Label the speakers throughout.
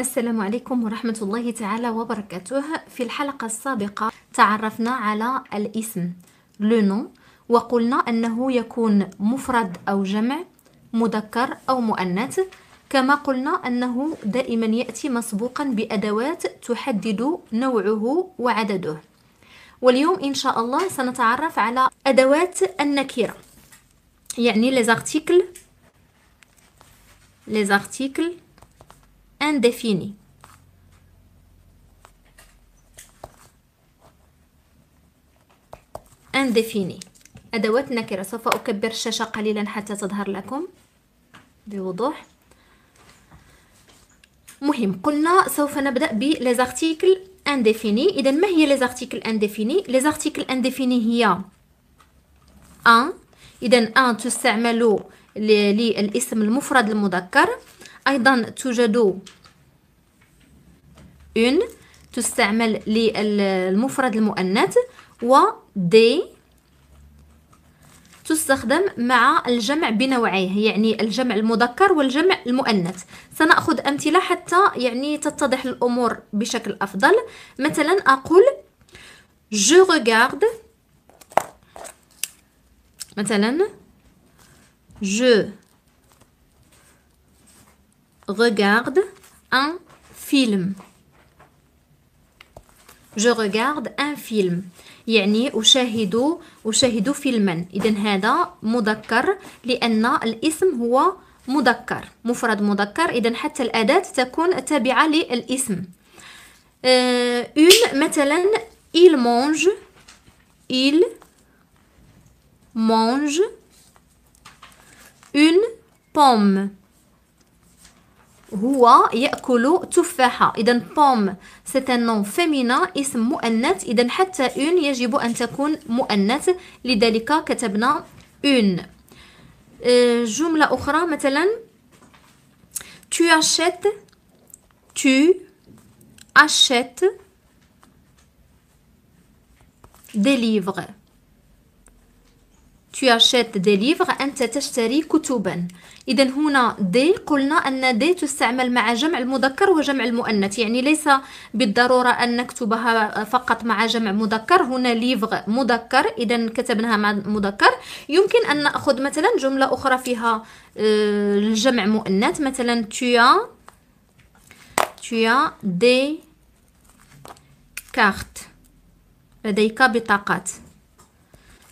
Speaker 1: السلام عليكم ورحمة الله تعالى وبركاته في الحلقة السابقة تعرفنا على الاسم لونو وقلنا أنه يكون مفرد أو جمع مذكر أو مؤنث كما قلنا أنه دائما يأتي مسبوقا بأدوات تحدد نوعه وعدده واليوم إن شاء الله سنتعرف على أدوات النكرة يعني les articles les articles indéfini. indéfini. أدوات نكرة سوف أكبر الشاشة قليلا حتى تظهر لكم بوضوح مهم قلنا سوف نبدأ بليزارتيكل انديفيني إذا ما هي ليزارتيكل انديفيني ليزارتيكل انديفيني هي أن إذا أن تستعمل للاسم المفرد المذكر أيضا توجد اون تستعمل للمفرد المؤنث و دي تستخدم مع الجمع بنوعيه يعني الجمع المذكر والجمع المؤنث سنأخذ أمثلة حتى يعني تتضح الأمور بشكل أفضل مثلا أقول je regarde مثلا je regarde un film je regarde un film يعني أشاهد أشاهد فيلما إذا هذا مذكر لأن الاسم هو مذكر مفرد مذكر إذا حتى الأداة تكون تابعة للاسم أه une مثلا il mange il mange une pomme هو يأكل تفاحة إذا بوم سي ان نون فيمينا اسم مؤنث إذا حتى اون يجب أن تكون مؤنث لذلك كتبنا اون euh, جملة أخرى مثلا tu achètes tu achètes des livres tu achètes des livres أنت تشتري كتبا إذا هنا دي قلنا أن دي تستعمل مع جمع المذكر وجمع المؤنث يعني ليس بالضرورة أن نكتبها فقط مع جمع مذكر هنا ليفغ مذكر إذا كتبناها مع مذكر يمكن أن نأخذ مثلا جملة أخرى فيها آه، الجمع مؤنث مثلا tu تويا tu as des cartes لديك بطاقات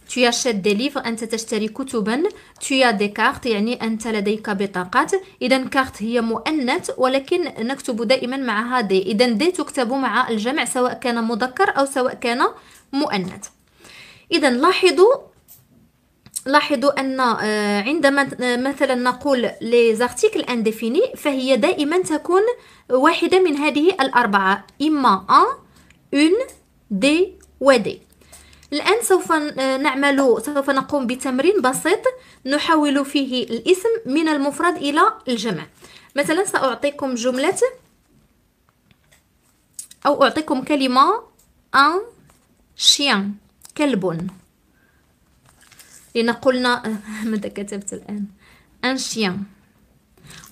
Speaker 1: tu achètes des livres أنت تشتري كتبا tu as des cartes يعني أنت لديك بطاقات إذا كارت هي مؤنث ولكن نكتب دائما معها دي إذا دي تكتب مع الجمع سواء كان مذكر أو سواء كان مؤنث إذا لاحظوا لاحظوا أن آه، عندما آه، مثلا نقول les articles indéfinis فهي دائما تكون واحدة من هذه الأربعة إما أن une دي, ودي. الآن سوف نعمل سوف نقوم بتمرين بسيط نحول فيه الاسم من المفرد إلى الجمع مثلا سأعطيكم جملة أو أعطيكم كلمة أن شيان كلب لأن قلنا ماذا كتبت الآن أن شيان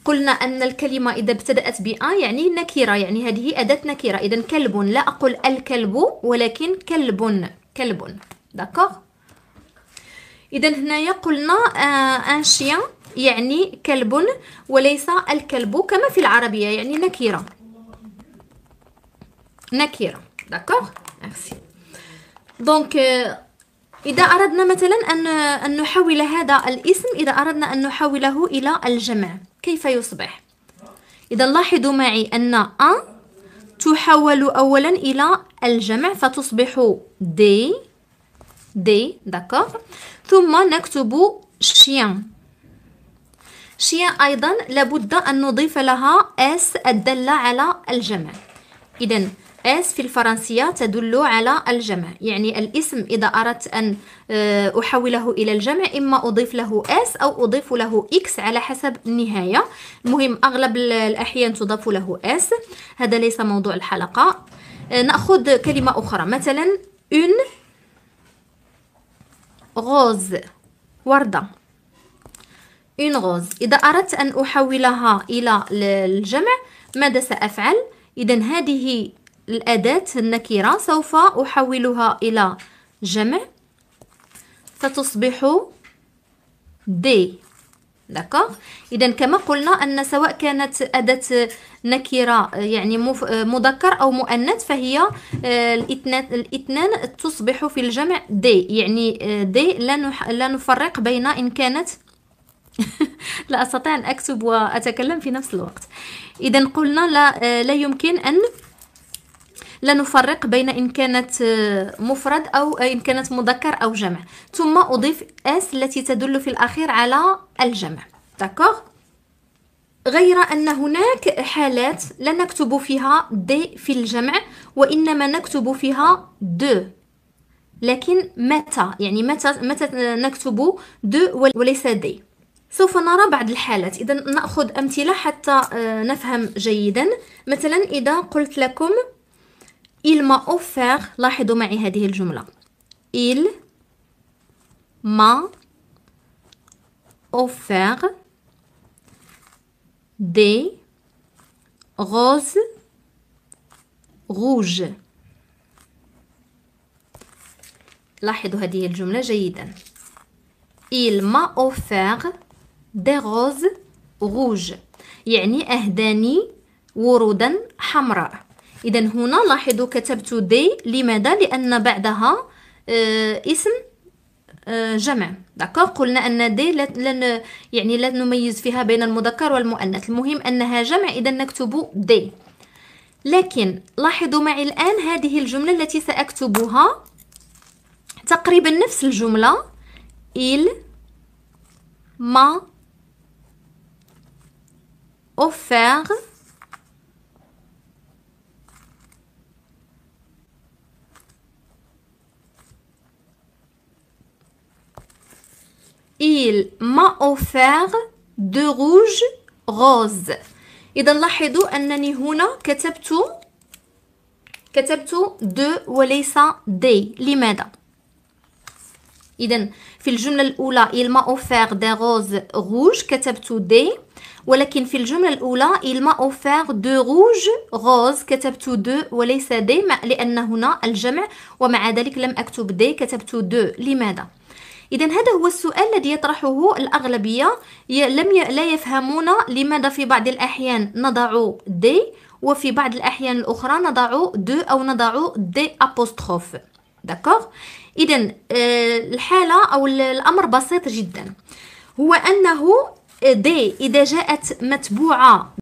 Speaker 1: قلنا أن الكلمة إذا ابتدأت بأ يعني نكرة يعني هذه أداة نكرة إذا كلب لا أقول الكلب ولكن كلب كلب داكوغ اذا هنايا قلنا ان آه، شيان يعني كلب وليس الكلب كما في العربيه يعني نكيره نكيره داكوغ ميرسي دونك إذا أردنا مثلا أن نحول هذا الاسم إذا أردنا أن نحوله إلى الجمع كيف يصبح؟ إذا لاحظوا معي أن أن تحول أولا إلى الجمع فتصبح دي دي داكوغ ثم نكتب شيان شيان أيضا لابد أن نضيف لها اس الدالة على الجمع إذا اس في الفرنسية تدل على الجمع يعني الاسم إذا أردت أن آه، أحوله إلى الجمع إما أضيف له اس أو أضيف له اكس على حسب النهاية المهم أغلب الأحيان تضاف له اس هذا ليس موضوع الحلقة آه، ناخذ كلمه اخرى مثلا اون غوز ورده اون غوز اذا اردت ان احولها الى الجمع ماذا سافعل اذا هذه الاداه النكره سوف احولها الى جمع فتصبح دي داكوغ اذا كما قلنا ان سواء كانت اداه نكره يعني مذكر او مؤنث فهي آه، الاثنان الاثنان تصبح في الجمع دي يعني دي آه، لا لا نفرق بين ان كانت لا استطيع ان اكتب واتكلم في نفس الوقت اذا قلنا لا آه، لا يمكن ان لا نفرق بين إن كانت آه، مفرد أو آه، إن كانت مذكر أو جمع ثم أضيف اس التي تدل في الأخير على الجمع داكوغ غير أن هناك حالات لا نكتب فيها دي في الجمع وإنما نكتب فيها دو لكن متى يعني متى متى آه، نكتب دو وليس دي سوف نرى بعض الحالات إذا نأخذ أمثلة حتى نفهم جيدا مثلا إذا قلت لكم il m'a offert لاحظوا معي هذه الجملة il m'a offert des roses rouges لاحظوا هذه الجملة جيدا il m'a offert des roses rouges يعني أهداني ورودا حمراء اذا هنا لاحظوا كتبت دي لماذا لان بعدها آه، اسم آه، جمع داكوغ قلنا ان دي لن يعني لا نميز فيها بين المذكر والمؤنث المهم انها جمع اذا نكتب دي لكن لاحظوا معي الان هذه الجمله التي ساكتبها تقريبا نفس الجمله il m'a offert offert de rouge rose اذا لاحظوا انني هنا كتبت كتبت دو وليس دي لماذا اذا في الجمله الاولى il m'a offert des roses rouges كتبت دي ولكن في الجمله الاولى il m'a offert de rouge rose كتبت دو وليس دي لان هنا الجمع ومع ذلك لم اكتب دي كتبت دو لماذا إذا هذا هو السؤال الذي يطرحه الأغلبية لم ي... لا يفهمون لماذا في بعض الأحيان نضع دي وفي بعض الأحيان الأخرى نضع دو أو نضع دي أبوستروف داكوغ إذا آه، الحالة أو الأمر بسيط جدا هو أنه دي آه، إذا جاءت متبوعة